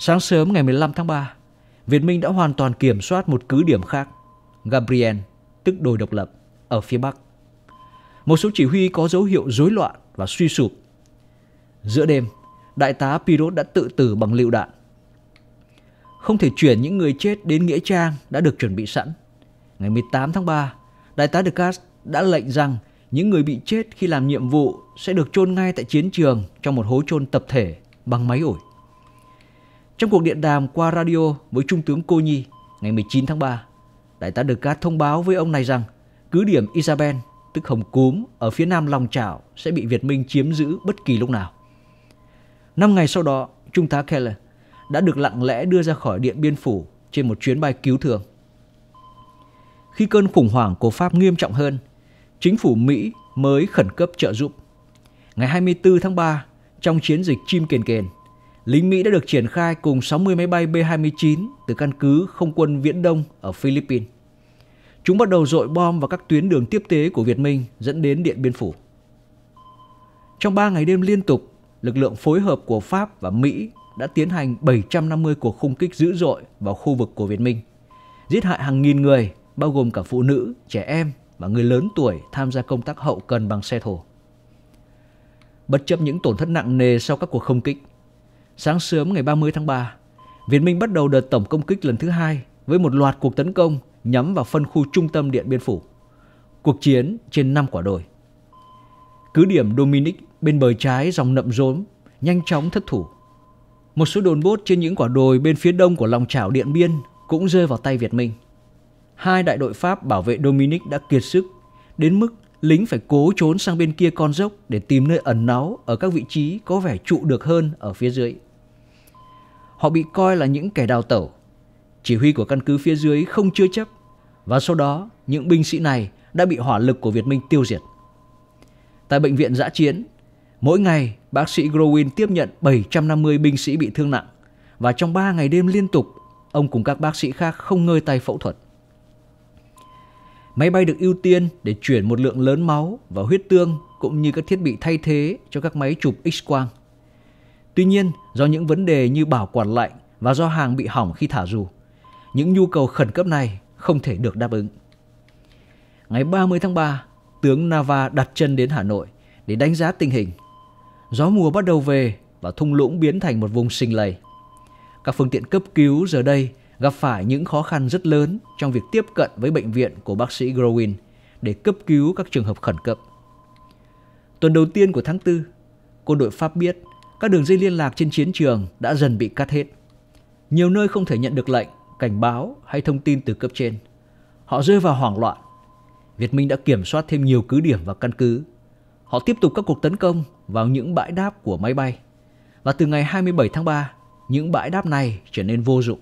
Sáng sớm ngày 15 tháng 3, Việt Minh đã hoàn toàn kiểm soát một cứ điểm khác, Gabriel, tức đồi độc lập, ở phía Bắc. Một số chỉ huy có dấu hiệu rối loạn và suy sụp. Giữa đêm, đại tá Pirot đã tự tử bằng lựu đạn. Không thể chuyển những người chết đến Nghĩa Trang đã được chuẩn bị sẵn. Ngày 18 tháng 3, Đại tá Decas đã lệnh rằng những người bị chết khi làm nhiệm vụ sẽ được chôn ngay tại chiến trường trong một hố chôn tập thể bằng máy ủi. Trong cuộc điện đàm qua radio với Trung tướng Cô Nhi ngày 19 tháng 3, Đại tá Đức Đờ thông báo với ông này rằng cứ điểm Isabel, tức Hồng Cúm, ở phía nam lòng chảo sẽ bị Việt Minh chiếm giữ bất kỳ lúc nào. Năm ngày sau đó, Trung tá Keller đã được lặng lẽ đưa ra khỏi Điện Biên Phủ trên một chuyến bay cứu thường. Khi cơn khủng hoảng của Pháp nghiêm trọng hơn, chính phủ Mỹ mới khẩn cấp trợ giúp. Ngày 24 tháng 3, trong chiến dịch Chim Kền Kền, lính Mỹ đã được triển khai cùng 60 máy bay B-29 từ căn cứ không quân Viễn Đông ở Philippines. Chúng bắt đầu dội bom vào các tuyến đường tiếp tế của Việt Minh dẫn đến Điện Biên Phủ. Trong 3 ngày đêm liên tục, lực lượng phối hợp của Pháp và Mỹ đã tiến hành 750 cuộc khung kích dữ dội vào khu vực của Việt Minh, giết hại hàng nghìn người, bao gồm cả phụ nữ, trẻ em và người lớn tuổi tham gia công tác hậu cần bằng xe thổ. Bất chấp những tổn thất nặng nề sau các cuộc không kích, Sáng sớm ngày 30 tháng 3, Việt Minh bắt đầu đợt tổng công kích lần thứ hai với một loạt cuộc tấn công nhắm vào phân khu trung tâm Điện Biên Phủ. Cuộc chiến trên 5 quả đồi. Cứ điểm Dominic bên bờ trái dòng nậm rốn nhanh chóng thất thủ. Một số đồn bốt trên những quả đồi bên phía đông của lòng chảo Điện Biên cũng rơi vào tay Việt Minh. Hai đại đội Pháp bảo vệ Dominic đã kiệt sức, đến mức lính phải cố trốn sang bên kia con dốc để tìm nơi ẩn náu ở các vị trí có vẻ trụ được hơn ở phía dưới họ bị coi là những kẻ đào tẩu. Chỉ huy của căn cứ phía dưới không chưa chấp và sau đó những binh sĩ này đã bị hỏa lực của Việt Minh tiêu diệt. Tại bệnh viện giã chiến, mỗi ngày bác sĩ Growin tiếp nhận 750 binh sĩ bị thương nặng và trong 3 ngày đêm liên tục, ông cùng các bác sĩ khác không ngơi tay phẫu thuật. Máy bay được ưu tiên để chuyển một lượng lớn máu và huyết tương cũng như các thiết bị thay thế cho các máy chụp X-quang. Tuy nhiên, do những vấn đề như bảo quản lạnh và do hàng bị hỏng khi thả dù, những nhu cầu khẩn cấp này không thể được đáp ứng. Ngày 30 tháng 3, tướng Nava đặt chân đến Hà Nội để đánh giá tình hình. Gió mùa bắt đầu về và thung lũng biến thành một vùng sinh lầy. Các phương tiện cấp cứu giờ đây gặp phải những khó khăn rất lớn trong việc tiếp cận với bệnh viện của bác sĩ Growin để cấp cứu các trường hợp khẩn cấp. Tuần đầu tiên của tháng 4, quân đội Pháp biết các đường dây liên lạc trên chiến trường đã dần bị cắt hết. Nhiều nơi không thể nhận được lệnh, cảnh báo hay thông tin từ cấp trên. Họ rơi vào hoảng loạn. Việt Minh đã kiểm soát thêm nhiều cứ điểm và căn cứ. Họ tiếp tục các cuộc tấn công vào những bãi đáp của máy bay. Và từ ngày 27 tháng 3, những bãi đáp này trở nên vô dụng.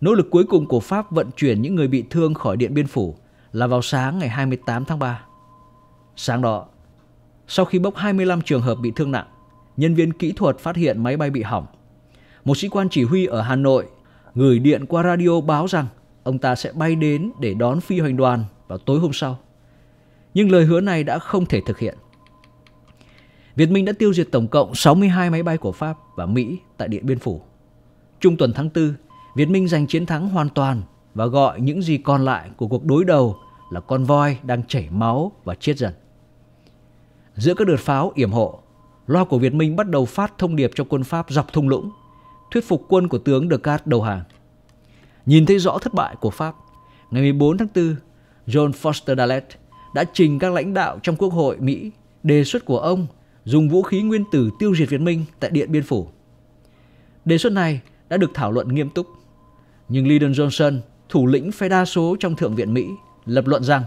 Nỗ lực cuối cùng của Pháp vận chuyển những người bị thương khỏi Điện Biên Phủ là vào sáng ngày 28 tháng 3. Sáng đó, sau khi bốc 25 trường hợp bị thương nặng, nhân viên kỹ thuật phát hiện máy bay bị hỏng. Một sĩ quan chỉ huy ở Hà Nội gửi điện qua radio báo rằng ông ta sẽ bay đến để đón phi hành đoàn vào tối hôm sau. Nhưng lời hứa này đã không thể thực hiện. Việt Minh đã tiêu diệt tổng cộng 62 máy bay của Pháp và Mỹ tại Điện Biên Phủ. Trung tuần tháng 4, Việt Minh giành chiến thắng hoàn toàn và gọi những gì còn lại của cuộc đối đầu là con voi đang chảy máu và chết dần. Giữa các đợt pháo yểm hộ, loa của Việt Minh bắt đầu phát thông điệp cho quân Pháp dọc thung lũng, thuyết phục quân của tướng De Descartes đầu hàng. Nhìn thấy rõ thất bại của Pháp, ngày 14 tháng 4, John Foster Dallet đã trình các lãnh đạo trong Quốc hội Mỹ đề xuất của ông dùng vũ khí nguyên tử tiêu diệt Việt Minh tại Điện Biên Phủ. Đề xuất này đã được thảo luận nghiêm túc, nhưng Lyndon Johnson, thủ lĩnh phe đa số trong Thượng viện Mỹ, lập luận rằng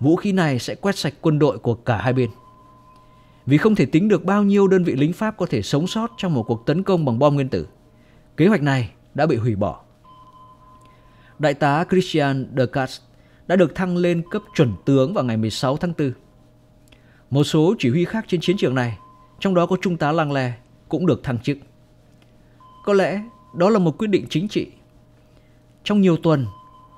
vũ khí này sẽ quét sạch quân đội của cả hai bên vì không thể tính được bao nhiêu đơn vị lính Pháp có thể sống sót trong một cuộc tấn công bằng bom nguyên tử. Kế hoạch này đã bị hủy bỏ. Đại tá Christian de Cast đã được thăng lên cấp chuẩn tướng vào ngày 16 tháng 4. Một số chỉ huy khác trên chiến trường này, trong đó có Trung tá Lang Le, cũng được thăng chức. Có lẽ đó là một quyết định chính trị. Trong nhiều tuần,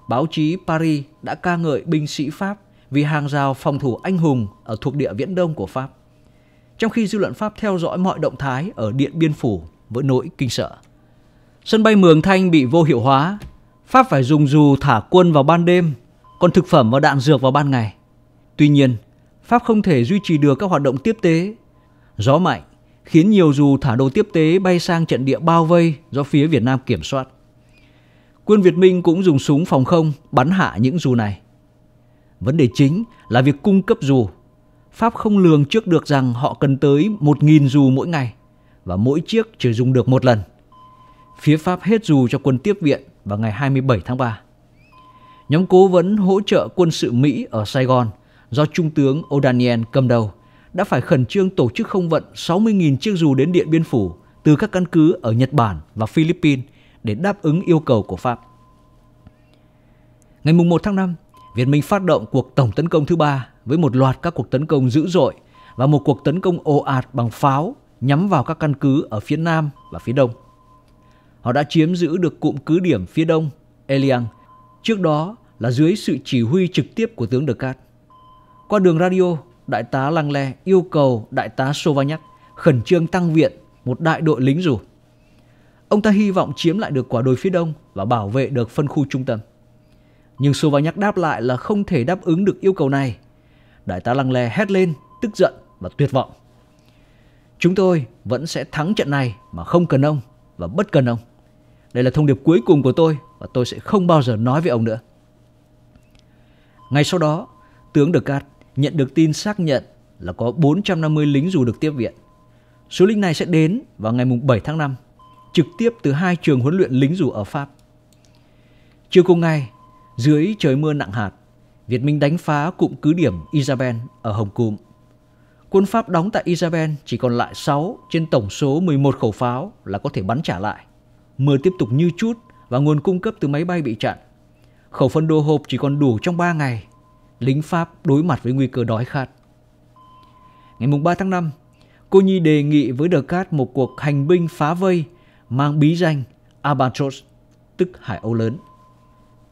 báo chí Paris đã ca ngợi binh sĩ Pháp vì hàng rào phòng thủ anh hùng ở thuộc địa Viễn Đông của Pháp trong khi dư luận Pháp theo dõi mọi động thái ở Điện Biên Phủ với nỗi kinh sợ. Sân bay Mường Thanh bị vô hiệu hóa, Pháp phải dùng dù thả quân vào ban đêm, còn thực phẩm và đạn dược vào ban ngày. Tuy nhiên, Pháp không thể duy trì được các hoạt động tiếp tế. Gió mạnh khiến nhiều dù thả đồ tiếp tế bay sang trận địa bao vây do phía Việt Nam kiểm soát. Quân Việt Minh cũng dùng súng phòng không bắn hạ những dù này. Vấn đề chính là việc cung cấp dù Pháp không lường trước được rằng họ cần tới 1.000 dù mỗi ngày và mỗi chiếc chỉ dùng được một lần. Phía Pháp hết dù cho quân tiếp viện vào ngày 27 tháng 3. Nhóm cố vấn hỗ trợ quân sự Mỹ ở Sài Gòn do Trung tướng O'Daniel cầm đầu đã phải khẩn trương tổ chức không vận 60.000 chiếc dù đến Điện Biên Phủ từ các căn cứ ở Nhật Bản và Philippines để đáp ứng yêu cầu của Pháp. Ngày 1 tháng 5, Việt Minh phát động cuộc tổng tấn công thứ ba với một loạt các cuộc tấn công dữ dội và một cuộc tấn công ồ ạt bằng pháo nhắm vào các căn cứ ở phía nam và phía đông. Họ đã chiếm giữ được cụm cứ điểm phía đông Eliang, trước đó là dưới sự chỉ huy trực tiếp của tướng Ducat. Qua đường radio, đại tá Langle yêu cầu đại tá Sovanyak khẩn trương tăng viện một đại đội lính dù. Ông ta hy vọng chiếm lại được quả đồi phía đông và bảo vệ được phân khu trung tâm. Nhưng Sovanyak đáp lại là không thể đáp ứng được yêu cầu này Đại tá Lăng Le hét lên, tức giận và tuyệt vọng. Chúng tôi vẫn sẽ thắng trận này mà không cần ông và bất cần ông. Đây là thông điệp cuối cùng của tôi và tôi sẽ không bao giờ nói với ông nữa. Ngay sau đó, tướng Đờ Cát nhận được tin xác nhận là có 450 lính dù được tiếp viện. Số lính này sẽ đến vào ngày 7 tháng 5, trực tiếp từ hai trường huấn luyện lính dù ở Pháp. Chiều cùng ngày, dưới trời mưa nặng hạt, Việt Minh đánh phá cụm cứ điểm Isabel ở Hồng Cụm. Quân Pháp đóng tại Isabel chỉ còn lại 6 trên tổng số 11 khẩu pháo là có thể bắn trả lại. Mưa tiếp tục như chút và nguồn cung cấp từ máy bay bị chặn. Khẩu phân đồ hộp chỉ còn đủ trong 3 ngày. Lính Pháp đối mặt với nguy cơ đói khát. Ngày 3 tháng 5, cô Nhi đề nghị với Đờ Cát một cuộc hành binh phá vây mang bí danh Albatros, tức Hải Âu Lớn.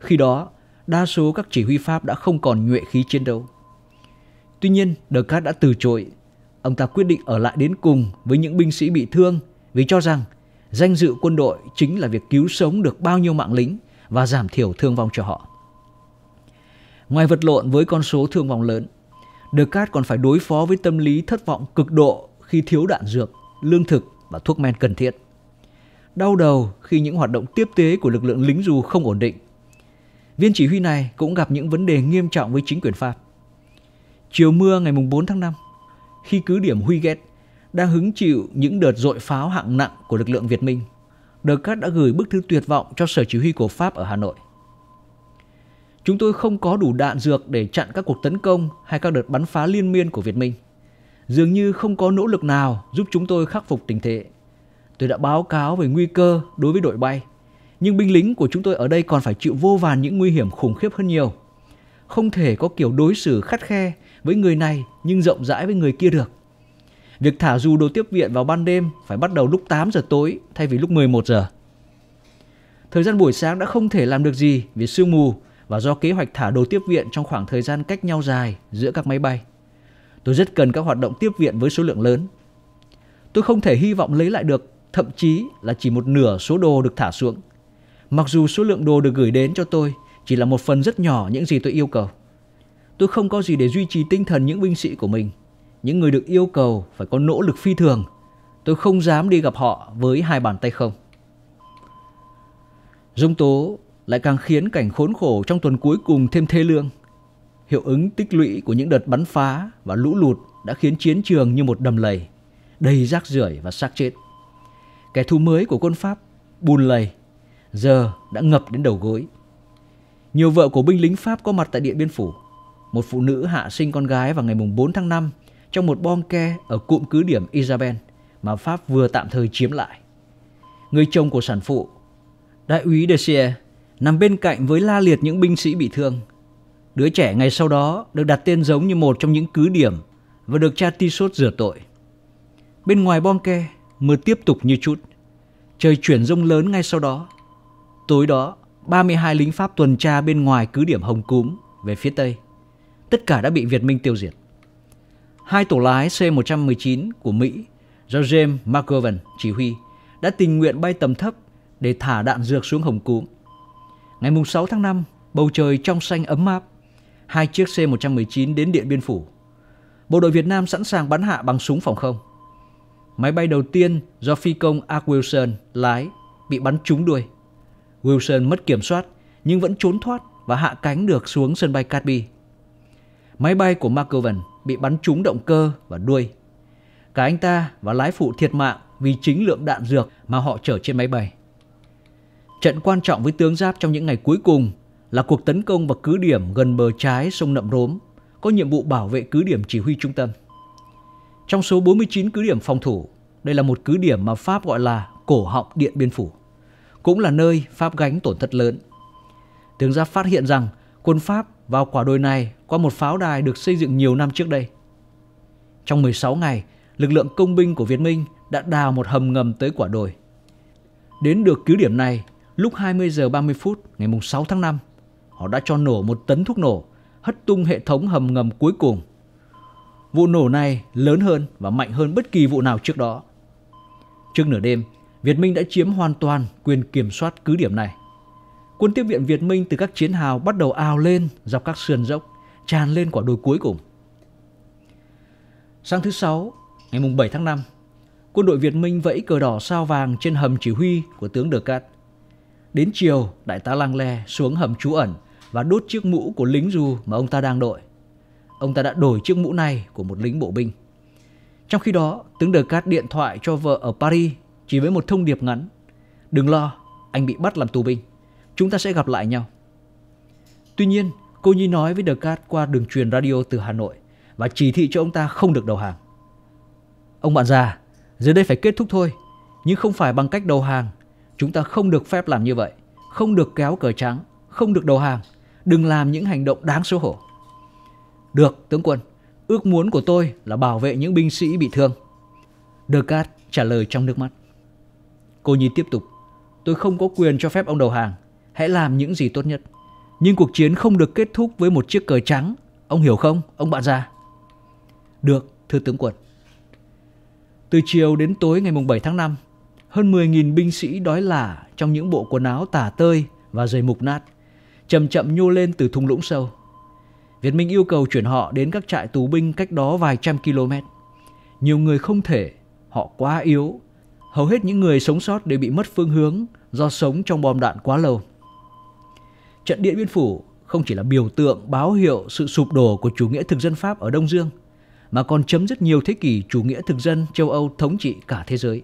Khi đó, đa số các chỉ huy Pháp đã không còn nhuệ khí chiến đấu. Tuy nhiên, Cát đã từ chối. Ông ta quyết định ở lại đến cùng với những binh sĩ bị thương vì cho rằng danh dự quân đội chính là việc cứu sống được bao nhiêu mạng lính và giảm thiểu thương vong cho họ. Ngoài vật lộn với con số thương vong lớn, Cát còn phải đối phó với tâm lý thất vọng cực độ khi thiếu đạn dược, lương thực và thuốc men cần thiết. Đau đầu khi những hoạt động tiếp tế của lực lượng lính dù không ổn định Viên chỉ huy này cũng gặp những vấn đề nghiêm trọng với chính quyền Pháp. Chiều mưa ngày 4 tháng 5, khi cứ điểm Huyget đang hứng chịu những đợt dội pháo hạng nặng của lực lượng Việt Minh, Đờ Cát đã gửi bức thư tuyệt vọng cho sở chỉ huy của Pháp ở Hà Nội. Chúng tôi không có đủ đạn dược để chặn các cuộc tấn công hay các đợt bắn phá liên miên của Việt Minh. Dường như không có nỗ lực nào giúp chúng tôi khắc phục tình thế. Tôi đã báo cáo về nguy cơ đối với đội bay nhưng binh lính của chúng tôi ở đây còn phải chịu vô vàn những nguy hiểm khủng khiếp hơn nhiều. Không thể có kiểu đối xử khắt khe với người này nhưng rộng rãi với người kia được. Việc thả dù đồ tiếp viện vào ban đêm phải bắt đầu lúc 8 giờ tối thay vì lúc 11 giờ. Thời gian buổi sáng đã không thể làm được gì vì sương mù và do kế hoạch thả đồ tiếp viện trong khoảng thời gian cách nhau dài giữa các máy bay. Tôi rất cần các hoạt động tiếp viện với số lượng lớn. Tôi không thể hy vọng lấy lại được, thậm chí là chỉ một nửa số đồ được thả xuống. Mặc dù số lượng đồ được gửi đến cho tôi chỉ là một phần rất nhỏ những gì tôi yêu cầu. Tôi không có gì để duy trì tinh thần những binh sĩ của mình. Những người được yêu cầu phải có nỗ lực phi thường. Tôi không dám đi gặp họ với hai bàn tay không. Dung tố lại càng khiến cảnh khốn khổ trong tuần cuối cùng thêm thê lương. Hiệu ứng tích lũy của những đợt bắn phá và lũ lụt đã khiến chiến trường như một đầm lầy, đầy rác rưởi và xác chết. Kẻ thù mới của quân Pháp bùn lầy giờ đã ngập đến đầu gối. Nhiều vợ của binh lính Pháp có mặt tại Điện Biên Phủ. Một phụ nữ hạ sinh con gái vào ngày 4 tháng 5 trong một bom ke ở cụm cứ điểm Isabel mà Pháp vừa tạm thời chiếm lại. Người chồng của sản phụ, đại úy De Desir, nằm bên cạnh với la liệt những binh sĩ bị thương. Đứa trẻ ngày sau đó được đặt tên giống như một trong những cứ điểm và được cha Tissot rửa tội. Bên ngoài bom ke, mưa tiếp tục như chút. Trời chuyển rông lớn ngay sau đó Tối đó, 32 lính Pháp tuần tra bên ngoài cứ điểm Hồng Cúm về phía Tây. Tất cả đã bị Việt Minh tiêu diệt. Hai tổ lái C-119 của Mỹ do James McGovern chỉ huy đã tình nguyện bay tầm thấp để thả đạn dược xuống Hồng Cúm. Ngày 6 tháng 5, bầu trời trong xanh ấm áp. Hai chiếc C-119 đến Điện Biên Phủ. Bộ đội Việt Nam sẵn sàng bắn hạ bằng súng phòng không. Máy bay đầu tiên do phi công Ark Wilson lái bị bắn trúng đuôi Wilson mất kiểm soát nhưng vẫn trốn thoát và hạ cánh được xuống sân bay Cadby. Máy bay của McGovern bị bắn trúng động cơ và đuôi. Cả anh ta và lái phụ thiệt mạng vì chính lượng đạn dược mà họ chở trên máy bay. Trận quan trọng với tướng Giáp trong những ngày cuối cùng là cuộc tấn công vào cứ điểm gần bờ trái sông Nậm Rốm, có nhiệm vụ bảo vệ cứ điểm chỉ huy trung tâm. Trong số 49 cứ điểm phòng thủ, đây là một cứ điểm mà Pháp gọi là cổ họng Điện Biên Phủ cũng là nơi Pháp gánh tổn thất lớn. Tướng Giáp phát hiện rằng quân Pháp vào quả đồi này qua một pháo đài được xây dựng nhiều năm trước đây. Trong 16 ngày, lực lượng công binh của Việt Minh đã đào một hầm ngầm tới quả đồi. Đến được cứ điểm này, lúc 20 giờ 30 phút ngày 6 tháng 5, họ đã cho nổ một tấn thuốc nổ, hất tung hệ thống hầm ngầm cuối cùng. Vụ nổ này lớn hơn và mạnh hơn bất kỳ vụ nào trước đó. Trước nửa đêm, Việt Minh đã chiếm hoàn toàn quyền kiểm soát cứ điểm này. Quân tiếp viện Việt Minh từ các chiến hào bắt đầu ào lên dọc các sườn dốc, tràn lên quả đồi cuối cùng. Sáng thứ sáu, ngày 7 tháng 5, quân đội Việt Minh vẫy cờ đỏ sao vàng trên hầm chỉ huy của tướng Đờ Cát. Đến chiều, đại tá Lang Le xuống hầm trú ẩn và đốt chiếc mũ của lính dù mà ông ta đang đội. Ông ta đã đổi chiếc mũ này của một lính bộ binh. Trong khi đó, tướng Đờ Cát điện thoại cho vợ ở Paris chỉ với một thông điệp ngắn. Đừng lo, anh bị bắt làm tù binh. Chúng ta sẽ gặp lại nhau. Tuy nhiên, cô Nhi nói với Descartes qua đường truyền radio từ Hà Nội và chỉ thị cho ông ta không được đầu hàng. Ông bạn già, giờ đây phải kết thúc thôi, nhưng không phải bằng cách đầu hàng. Chúng ta không được phép làm như vậy, không được kéo cờ trắng, không được đầu hàng, đừng làm những hành động đáng xấu hổ. Được, tướng quân, ước muốn của tôi là bảo vệ những binh sĩ bị thương. Descartes trả lời trong nước mắt. Cô Nhi tiếp tục. Tôi không có quyền cho phép ông đầu hàng. Hãy làm những gì tốt nhất. Nhưng cuộc chiến không được kết thúc với một chiếc cờ trắng. Ông hiểu không, ông bạn già? Được, thưa tướng quân. Từ chiều đến tối ngày 7 tháng 5, hơn 10.000 binh sĩ đói lả trong những bộ quần áo tả tơi và giày mục nát, chậm chậm nhô lên từ thung lũng sâu. Việt Minh yêu cầu chuyển họ đến các trại tù binh cách đó vài trăm km. Nhiều người không thể, họ quá yếu Hầu hết những người sống sót đều bị mất phương hướng do sống trong bom đạn quá lâu. Trận Điện Biên Phủ không chỉ là biểu tượng báo hiệu sự sụp đổ của chủ nghĩa thực dân Pháp ở Đông Dương, mà còn chấm dứt nhiều thế kỷ chủ nghĩa thực dân châu Âu thống trị cả thế giới.